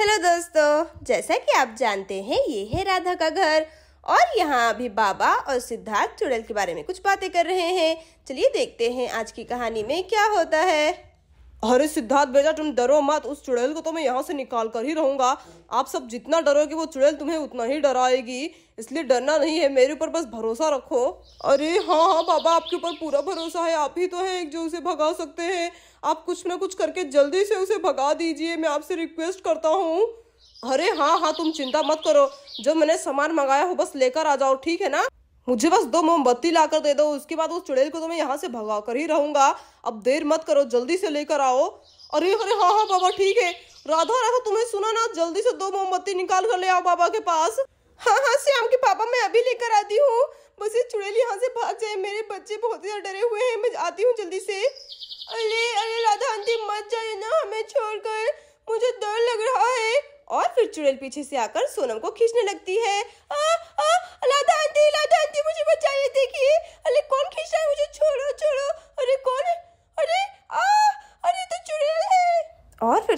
hello दोस्तों जैसा कि आप जानते हैं ये है राधा का घर और यहाँ अभी बाबा और सिद्धार्थ चुड़ैल के बारे में कुछ बातें कर रहे हैं चलिए देखते हैं आज की कहानी में क्या होता है अरे सिद्धार्थ भेजा तुम डरो मत उस चुड़ैल को तो मैं यहाँ से निकाल कर ही रहूंगा आप सब जितना डरोगे वो चुड़ैल तुम्हें उतना ही डराएगी इसलिए डरना नहीं है मेरे ऊपर बस भरोसा रखो अरे हाँ हाँ बाबा आपके ऊपर पूरा भरोसा है आप ही तो हैं एक जो उसे भगा सकते हैं आप कुछ ना कुछ करके जल्दी से उसे भगा दीजिए मैं आपसे रिक्वेस्ट करता हूँ अरे हाँ हाँ तुम चिंता मत करो जो मैंने सामान मंगाया हो बस लेकर आ जाओ ठीक है ना मुझे बस दो मोमबत्ती लाकर दे दो उसके बाद उस चुड़ैल को तो मैं यहाँ से भगा कर ही रहूंगा अब देर मत करो जल्दी से लेकर आओ अरे अरे हाँ हाँ बाबा ठीक है राधा राधा तुम्हें सुना ना जल्दी से दो मोमबत्ती निकाल कर ले आओ बाबा के पास हाँ हाँ श्याम के पापा मैं अभी लेकर आती हूँ बस ये चुड़ैल यहाँ से भाग जाए मेरे बच्चे बहुत ज्यादा डरे हुए हैं मैं आती हूँ जल्दी से अरे अरे राधा आंटी मत जाए ना हमें छोड़कर मुझे डर लग रहा है और फिर चुड़ैल पीछे से आकर सोनम को खींचने लगती है आ,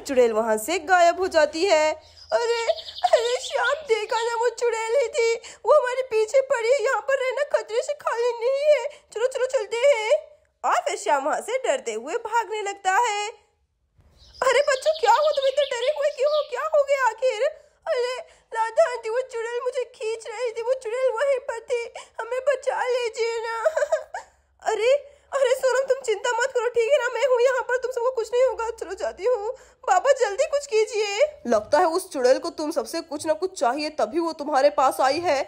चुड़ैल वहाँ से गायब हो जाती है अरे अरे श्याम देखा ना वो चुड़ैल ही थी वो हमारे पीछे पड़ी है यहाँ पर रहना खतरे से खाली नहीं है चलो चलो चलते हैं और फिर श्याम वहाँ से डरते हुए भागने लगता है अरे बच्चों क्या हुआ तुम इतने डरे हुए क्यों हो क्या हो गया आखिर अरे राधा आंटी वो चुड़ैल मुझे खींच रही थी वो चुड़ैल वहीं पर थी हमें बचा लीजिए ना लगता है उस चुड़ैल को तुम सबसे कुछ ना कुछ चाहिए तभी वो तुम्हारे पास आई है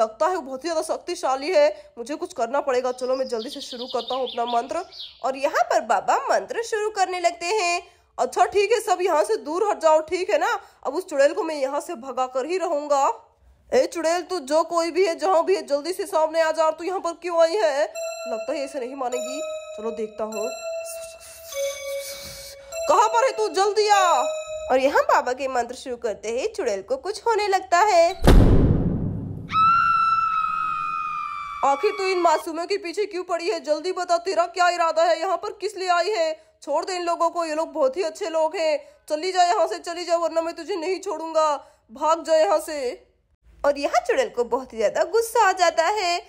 लगता है वो बहुत ही ज़्यादा शक्तिशाली है मुझे कुछ करना पड़ेगा चलो मैं जल्दी से शुरू करता हूँ अपना मंत्र और यहाँ पर बाबा मंत्र शुरू करने लगते हैं अच्छा ठीक है सब यहाँ से दूर हट जाओ ठीक है ना अब उस चुड़ैल को मैं यहाँ से भगा कर ही रहूंगा ए चुड़ैल तू जो कोई भी है जहाँ भी है जल्दी से सामने आ जा तू यहाँ पर क्यों आई है लगता है ऐसे नहीं मानेगी चलो देखता हूँ कहाँ पर है तू जल्दी आ और यहाँ बाबा के मंत्र शुरू करते ही चुड़ैल को कुछ होने लगता है आखिर तू तो इन मासूमों के पीछे क्यों पड़ी है जल्दी बता तेरा क्या इरादा है यहाँ पर किस लिए आई है छोड़ दे इन लोगों को ये लोग बहुत ही अच्छे लोग हैं चली जा यहाँ से चली जा वरना मैं तुझे नहीं छोड़ूंगा भाग जा यहाँ से और यहाँ चुड़ैल को बहुत ही ज्यादा गुस्सा आ जाता है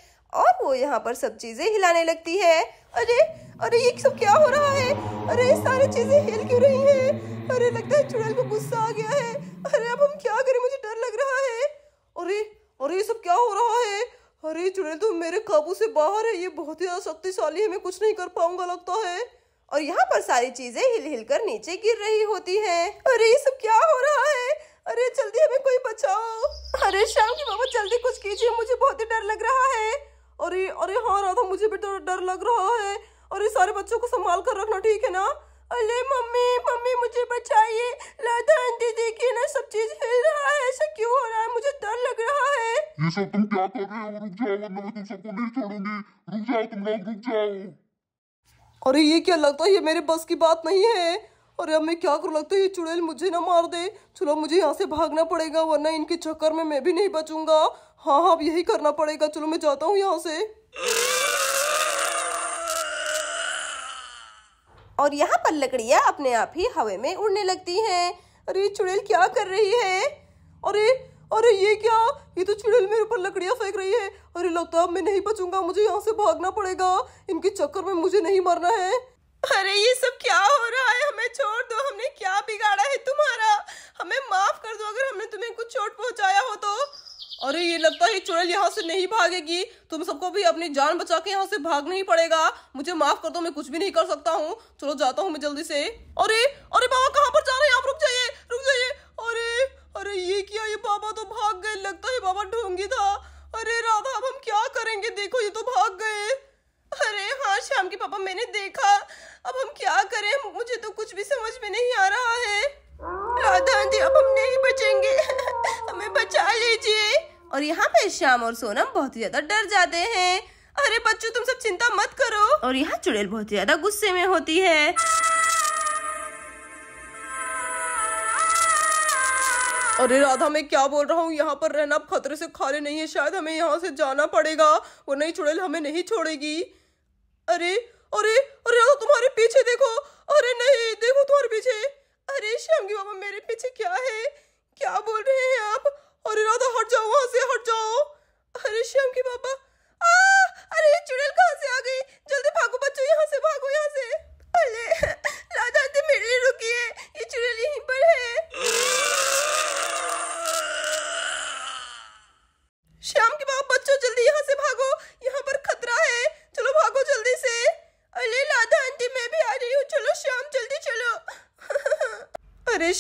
और वो यहाँ पर सब चीजें हिलाने लगती है अरे अरे ये सब क्या हो रहा है अरे सारी चीजें हिल क्यों रही हैं अरे लगता है चुड़ैल को गुस्सा आ गया है अरे अब हम क्या करें मुझे डर लग रहा है अरे अरे ये सब क्या हो रहा है अरे चुड़ैल तो मेरे काबू से बाहर है ये बहुत ही शक्तिशाली है मैं कुछ नहीं कर पाऊंगा लगता है और यहाँ पर सारी चीजें हिल हिल कर नीचे गिर रही होती हैं अरे ये सब क्या हो रहा है अरे जल्दी हमें कोई बचाओ अरे श्याम की बाबा जल्दी कुछ कीजिए मुझे बहुत ही डर लग रहा है अरे अरे हाँ राधा मुझे भी तो डर लग रहा है और ये सारे बच्चों को संभाल कर रखना ठीक है ना अरे मम्मी मम्मी मुझे बचाइए लतान दीदी की ना सब चीज हिल रहा है ऐसा क्यों हो रहा है मुझे डर लग रहा है ये सब तुम क्या कर रहे हो रुक जाओ वरना मैं तुम सबको नहीं छोड़ूंगी रुक जाओ तुम लोग रुक जाओ अरे ये क्या लगता है ये मेरे बस की बात नहीं है अरे अब मैं क्या करूँ लगता है ये चुड़ैल मुझे ना मार दे चलो मुझे यहाँ से भागना पड़ेगा वरना इनके चक्कर में मैं भी नहीं बचूंगा हाँ हाँ अब यही करना पड़ेगा चलो मैं जाता हूँ यहाँ से और यहाँ पर लकड़िया अपने आप ही हवे में उड़ने लगती हैं अरे चुड़ैल क्या कर रही है अरे अरे ये क्या ये तो चुड़ैल मेरे ऊपर लकड़ियाँ फेंक रही है अरे लगता है मैं नहीं बचूंगा मुझे यहाँ से भागना पड़ेगा इनके चक्कर में मुझे नहीं मरना है अरे ये सोयल यहाँ से नहीं भागेगी तुम सबको भी अपनी जान बचा के यहाँ से भागना ही पड़ेगा मुझे माफ कर दो मैं कुछ भी नहीं कर सकता हूँ चलो जाता हूँ मैं जल्दी से अरे अरे बाबा कहाँ पर जा रहे हैं आप रुक जाइए रुक जाइए अरे अरे ये क्या ये बाबा तो भाग गए लगता है बाबा ढूंगी था अरे राधा अब हम क्या करेंगे देखो ये तो भाग गए अरे हाँ श्याम के पापा मैंने देखा अब हम क्या करें मुझे तो कुछ भी समझ में नहीं आ रहा है राधा दी अब हम नहीं बचेंगे हमें बचा लीजिए और यहाँ पे श्याम और सोनम बहुत ही ज्यादा डर जाते हैं अरे बच्चों तुम सब चिंता मत करो और यहाँ चुड़ैल बहुत ही ज्यादा गुस्से में होती है अरे राधा मैं क्या बोल रहा हूँ यहाँ पर रहना अब खतरे से खाली नहीं है शायद हमें यहाँ से जाना पड़ेगा वो नहीं चुड़ैल हमें नहीं छोड़ेगी अरे अरे अरे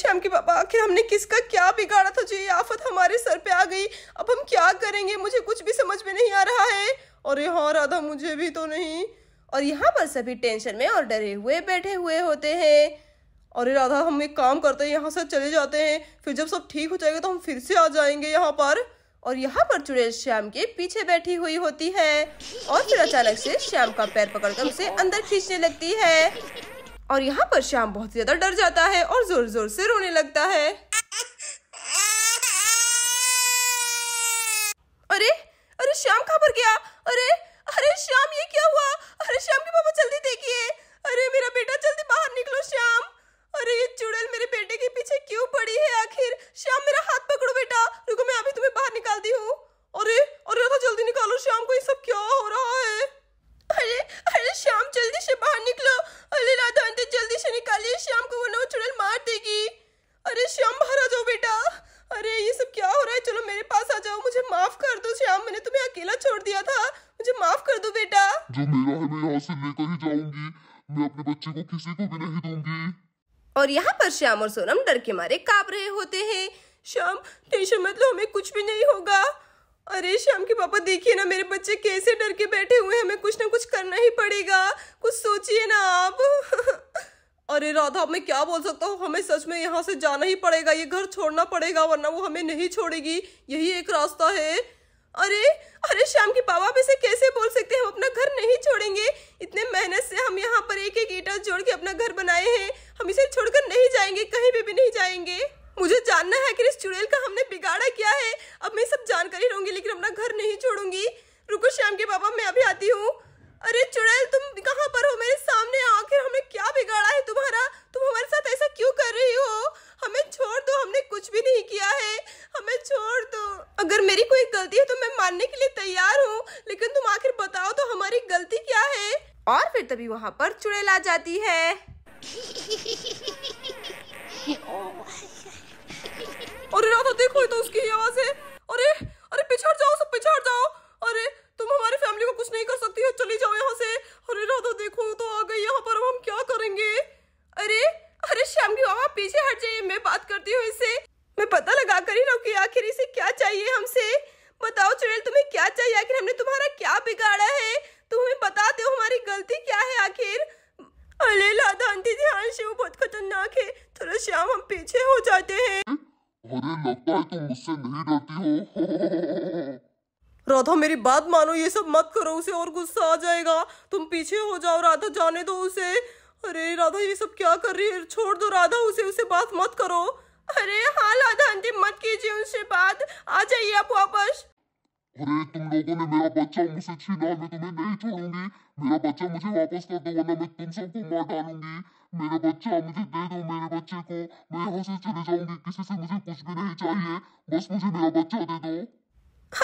श्याम के पापा आखिर हमने किसका क्या बिगाड़ा था जो ये आफत हमारे सर पे आ गई अब हम क्या करेंगे मुझे कुछ भी समझ में नहीं आ रहा है और यहाँ राधा मुझे भी तो नहीं और यहाँ पर सभी टेंशन में और डरे हुए बैठे हुए होते हैं अरे राधा हम एक काम करते हैं यहाँ से चले जाते हैं फिर जब सब ठीक हो जाएगा तो हम फिर से आ जाएंगे यहाँ पर और यहाँ पर चुड़ैल श्याम के पीछे बैठी हुई होती है और फिर अचानक से श्याम का पैर पकड़कर उसे अंदर खींचने लगती है और यहाँ पर श्याम बहुत ज्यादा डर जाता है और जोर जोर से रोने लगता है अरे अरे श्याम कहाँ पर गया अरे अरे श्याम ये क्या हुआ अरे श्याम के पापा जल्दी देखिए अरे मेरा बेटा जल्दी बाहर निकलो श्याम अरे ये चुड़ैल मेरे अकेला छोड़ दिया था मुझे माफ कर दो बेटा जो मेरा है मैं यहाँ से लेकर ही जाऊंगी मैं अपने बच्चे को किसी को भी नहीं दूंगी और यहाँ पर श्याम और सोनम डर के मारे कांप रहे होते हैं श्याम टेंशन मत लो हमें कुछ भी नहीं होगा अरे श्याम के पापा देखिए ना मेरे बच्चे कैसे डर के बैठे हुए हैं हमें कुछ ना कुछ करना ही पड़ेगा कुछ सोचिए ना आप अरे राधा मैं क्या बोल सकता हूँ हमें सच में यहाँ से जाना ही पड़ेगा ये घर छोड़ना पड़ेगा वरना वो हमें नहीं छोड़ेगी यही एक रास्ता है अरे अरे शाम के पापा आप इसे कैसे बोल सकते हैं हम अपना घर नहीं छोड़ेंगे इतने मेहनत से हम यहाँ पर एक एक ईटा जोड़ के अपना घर बनाए हैं हम इसे छोड़कर नहीं जाएंगे कहीं भी, भी नहीं जाएंगे मुझे जानना है कि इस चुड़ैल का हमने बिगाड़ा क्या है अब मैं सब जानकारी रहूंगी लेकिन अपना घर नहीं छोड़ूंगी रुको श्याम के पापा मैं अभी आती हूँ अरे चुड़ैल तुम कहाँ पर हो मेरे सामने आखिर हमने क्या बिगाड़ा है तुम्हारा तुम हमारे साथ ऐसा क्यों कर रही हो हमें छोड़ दो हमने कुछ भी नहीं किया है हमें छोड़ दो अगर मेरी कोई गलती है तो मैं मानने के लिए तैयार हूँ लेकिन तुम आखिर बताओ तो हमारी गलती क्या है और फिर तभी वहाँ पर चुड़ैल आ जाती है अरे राधा देखो तो उसकी आवाज है अरे अरे पिछड़ जाओ सब पिछड़ जाओ अरे तुम हमारी फैमिली को कुछ नहीं श्याम हम पीछे हो जाते हैं अरे लगता है तुम मुझसे नहीं डरती हो राधा मेरी बात मानो ये सब मत करो उसे और गुस्सा आ जाएगा तुम पीछे हो जाओ राधा जाने दो उसे अरे राधा ये सब क्या कर रही है छोड़ दो राधा उसे उसे बात मत करो अरे हाँ राधा आंटी मत कीजिए उनसे बात आ जाइए आप वापस अरे तुम लोगों ने मेरा बच्चा मुझसे छीना मैं तुम्हें नहीं छोड़ूंगी मेरा बच्चा मुझे वापस कर दो वरना मैं तुम सबको मार डालूंगी मेरा बच्चा मुझे दे दो मेरे बच्चे को मैं यहाँ से चले जाऊंगी किसी से मुझे कुछ भी नहीं चाहिए बस मुझे मेरा बच्चा दे दो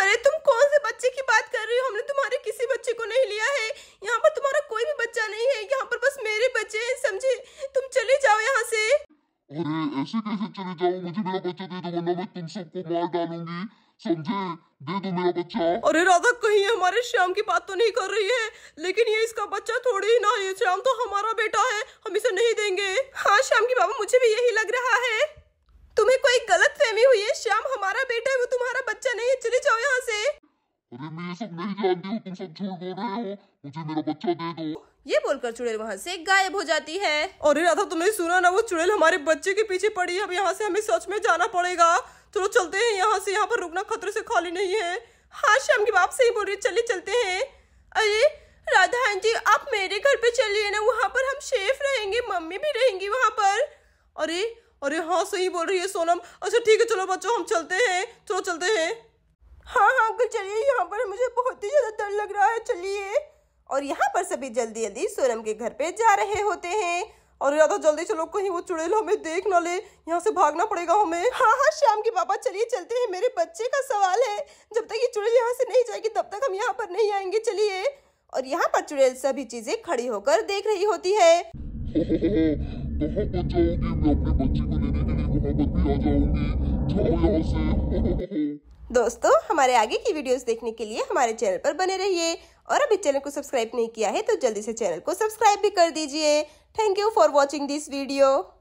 अरे तुम कौन से बच्चे की बात कर रही हो हमने तुम्हारे किसी बच्चे को नहीं लिया है यहाँ पर तुम्हारा कोई भी बच्चा नहीं है यहाँ पर बस मेरे बच्चे हैं समझे तुम चले जाओ यहाँ से अरे ऐसे कैसे चले जाओ मुझे मेरा बच्चा दे दो वरना मैं तुम सबको मार डालूंगी समझे दे दो मेरा बच्चा अरे राधा कहीं हमारे श्याम की बात तो नहीं कर रही है लेकिन ये इसका बच्चा थोड़ी ना ये श्याम तो हमारा बेटा है हम इसे नहीं देंगे हाँ श्याम की बाबा मुझे भी यही लग रहा है तुम्हें कोई गलत फहमी हुई है श्याम हमारा बेटा है वो तुम्हारा बच्चा नहीं है चले जाओ यहाँ से अरे मैं ये सब नहीं जानती हूँ तुम सब झूठ बोल रहे हो मुझे मेरा बच्चा दे दो ये बोलकर चुड़ैल वहाँ से गायब हो जाती है और राधा तुमने सुना ना वो चुड़ैल हमारे बच्चे के पीछे पड़ी है अब यहाँ से हमें सच में जाना पड़ेगा चलो चलते हैं यहाँ से यहाँ पर रुकना खतरे से खाली नहीं है हाँ श्याम की बाप सही बोल रही चलिए चलते हैं अरे राधा आंटी आप मेरे घर पे चलिए ना वहाँ पर हम सेफ रहेंगे मम्मी भी रहेंगी वहाँ पर अरे अरे हाँ सही बोल रही है सोनम अच्छा ठीक है चलो बच्चों हम चलते हैं चलो चलते हैं हाँ हाँ अंकल चलिए यहाँ पर मुझे बहुत ही ज़्यादा डर लग रहा है चलिए और यहाँ पर सभी जल्दी जल्दी सोनम के घर पे जा रहे होते हैं और ज्यादा जल्दी चलो कहीं वो चुड़ैल हमें देख ना ले यहाँ से भागना पड़ेगा हमें हाँ हाँ श्याम के पापा चलिए चलते हैं मेरे बच्चे का सवाल है जब तक ये चुड़ैल यहाँ से नहीं जाएगी तब तक हम यहाँ पर नहीं आएंगे चलिए और यहाँ पर चुड़ैल सभी चीजें खड़ी होकर देख रही होती है दोस्तों हमारे आगे की वीडियोस देखने के लिए हमारे चैनल पर बने रहिए और अभी चैनल को सब्सक्राइब नहीं किया है तो जल्दी से चैनल को सब्सक्राइब भी कर दीजिए thank you for watching this video